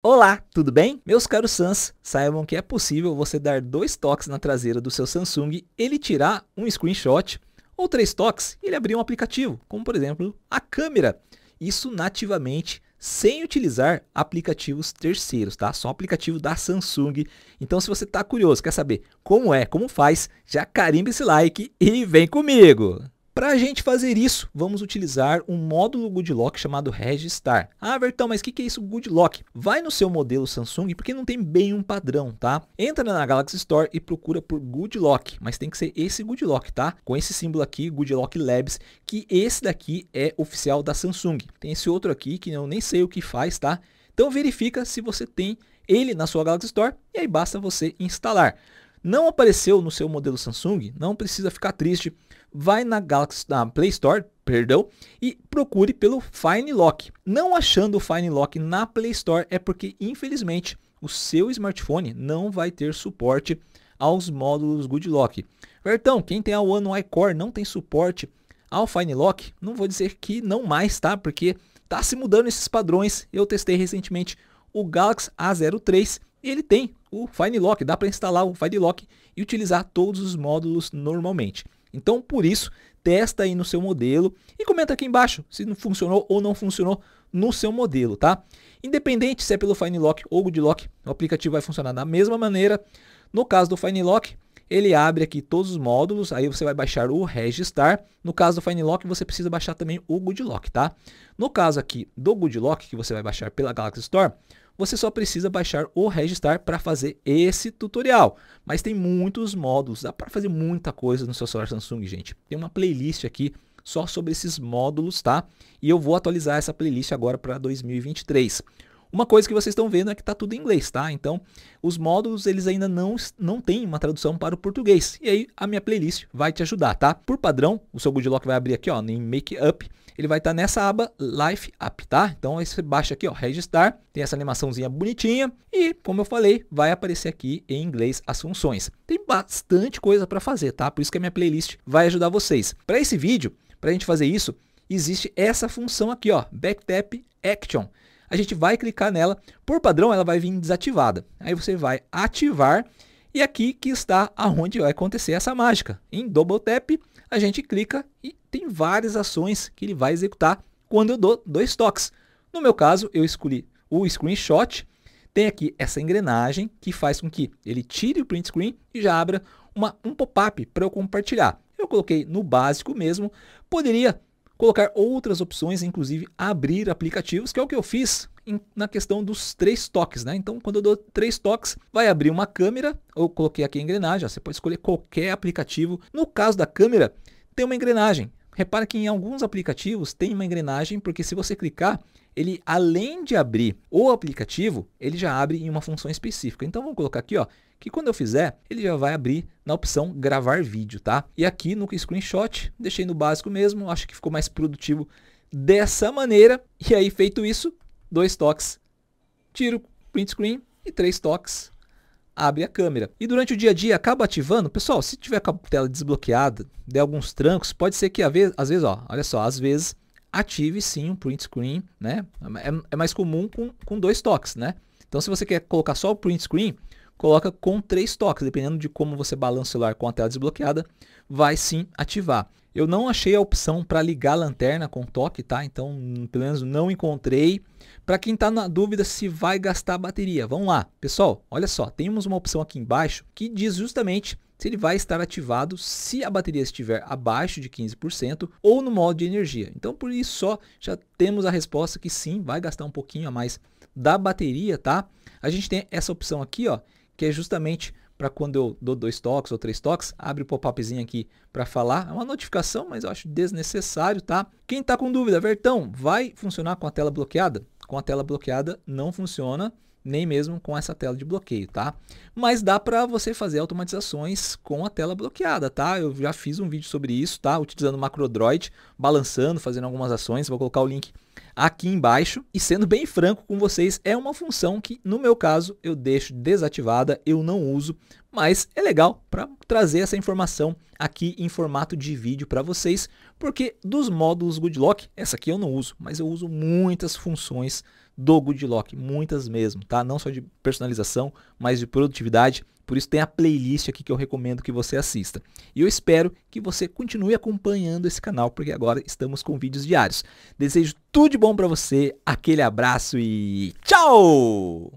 Olá, tudo bem? Meus caros Sans, saibam que é possível você dar dois toques na traseira do seu Samsung, ele tirar um screenshot, ou três toques, ele abrir um aplicativo, como por exemplo a câmera. Isso nativamente, sem utilizar aplicativos terceiros, tá? Só um aplicativo da Samsung. Então se você está curioso, quer saber como é, como faz, já carimba esse like e vem comigo! Para a gente fazer isso, vamos utilizar um módulo GoodLock chamado Registar. Ah, Vertão, mas o que, que é isso GoodLock? Vai no seu modelo Samsung, porque não tem bem um padrão, tá? Entra na Galaxy Store e procura por GoodLock, mas tem que ser esse GoodLock, tá? Com esse símbolo aqui, GoodLock Labs, que esse daqui é oficial da Samsung. Tem esse outro aqui que eu nem sei o que faz, tá? Então verifica se você tem ele na sua Galaxy Store e aí basta você instalar. Não apareceu no seu modelo Samsung? Não precisa ficar triste. Vai na Galaxy na Play Store, perdão, e procure pelo Fine Lock. Não achando o Fine Lock na Play Store é porque infelizmente o seu smartphone não vai ter suporte aos módulos Good Lock. Vertão, quem tem a One UI Core não tem suporte ao Fine Lock? Não vou dizer que não mais, tá? Porque tá se mudando esses padrões. Eu testei recentemente o Galaxy A03 ele tem o FindLock, dá para instalar o FindLock e utilizar todos os módulos normalmente. Então, por isso, testa aí no seu modelo e comenta aqui embaixo se não funcionou ou não funcionou no seu modelo, tá? Independente se é pelo FindLock ou GoodLock, o aplicativo vai funcionar da mesma maneira. No caso do FindLock, ele abre aqui todos os módulos, aí você vai baixar o registrar. No caso do FindLock, você precisa baixar também o GoodLock, tá? No caso aqui do GoodLock, que você vai baixar pela Galaxy Store, você só precisa baixar o Registrar para fazer esse tutorial. Mas tem muitos módulos, dá para fazer muita coisa no seu celular Samsung, gente. Tem uma playlist aqui só sobre esses módulos, tá? E eu vou atualizar essa playlist agora para 2023. Uma coisa que vocês estão vendo é que está tudo em inglês, tá? Então, os módulos eles ainda não, não têm uma tradução para o português. E aí, a minha playlist vai te ajudar, tá? Por padrão, o seu Goodlock vai abrir aqui, ó, em Make Up. Ele vai estar tá nessa aba Life Up, tá? Então, aí você baixa aqui, ó, Registrar. Tem essa animaçãozinha bonitinha. E, como eu falei, vai aparecer aqui em inglês as funções. Tem bastante coisa para fazer, tá? Por isso que a minha playlist vai ajudar vocês. Para esse vídeo, para a gente fazer isso, existe essa função aqui, ó, Backtap Action a gente vai clicar nela. Por padrão, ela vai vir desativada. Aí você vai ativar e aqui que está aonde vai acontecer essa mágica. Em double tap, a gente clica e tem várias ações que ele vai executar quando eu dou dois toques. No meu caso, eu escolhi o screenshot. Tem aqui essa engrenagem que faz com que ele tire o print screen e já abra uma, um pop-up para eu compartilhar. Eu coloquei no básico mesmo. Poderia colocar outras opções, inclusive abrir aplicativos, que é o que eu fiz em, na questão dos três toques, né? Então, quando eu dou três toques, vai abrir uma câmera, eu coloquei aqui a engrenagem, ó, você pode escolher qualquer aplicativo. No caso da câmera, tem uma engrenagem. Repara que em alguns aplicativos tem uma engrenagem, porque se você clicar, ele além de abrir o aplicativo, ele já abre em uma função específica. Então vamos colocar aqui, ó, que quando eu fizer, ele já vai abrir na opção gravar vídeo, tá? E aqui no screenshot, deixei no básico mesmo, acho que ficou mais produtivo dessa maneira. E aí feito isso, dois toques, tiro print screen e três toques, abre a câmera. E durante o dia a dia acaba ativando, pessoal, se tiver com a tela desbloqueada, der alguns trancos, pode ser que vez, às vezes, ó, olha só, às vezes ative sim um print screen, né? É, é mais comum com, com dois toques, né? Então se você quer colocar só o print screen, coloca com três toques, dependendo de como você balança o celular com a tela desbloqueada, vai sim ativar. Eu não achei a opção para ligar a lanterna com toque, tá? Então, pelo menos não encontrei. Para quem está na dúvida se vai gastar a bateria, vamos lá. Pessoal, olha só, temos uma opção aqui embaixo que diz justamente se ele vai estar ativado se a bateria estiver abaixo de 15% ou no modo de energia. Então, por isso só já temos a resposta que sim, vai gastar um pouquinho a mais da bateria, tá? A gente tem essa opção aqui, ó, que é justamente para quando eu dou dois toques ou três toques, abre o pop-upzinho aqui para falar. É uma notificação, mas eu acho desnecessário, tá? Quem está com dúvida, Vertão, vai funcionar com a tela bloqueada? Com a tela bloqueada não funciona, nem mesmo com essa tela de bloqueio, tá? Mas dá para você fazer automatizações com a tela bloqueada, tá? Eu já fiz um vídeo sobre isso, tá? Utilizando o MacroDroid, balançando, fazendo algumas ações, vou colocar o link aqui embaixo. E sendo bem franco com vocês, é uma função que no meu caso eu deixo desativada, eu não uso, mas é legal para trazer essa informação aqui em formato de vídeo para vocês, porque dos módulos Goodlock, essa aqui eu não uso, mas eu uso muitas funções do Goodlock, muitas mesmo, tá? Não só de personalização, mas de produtividade por isso tem a playlist aqui que eu recomendo que você assista. E eu espero que você continue acompanhando esse canal, porque agora estamos com vídeos diários. Desejo tudo de bom para você, aquele abraço e tchau!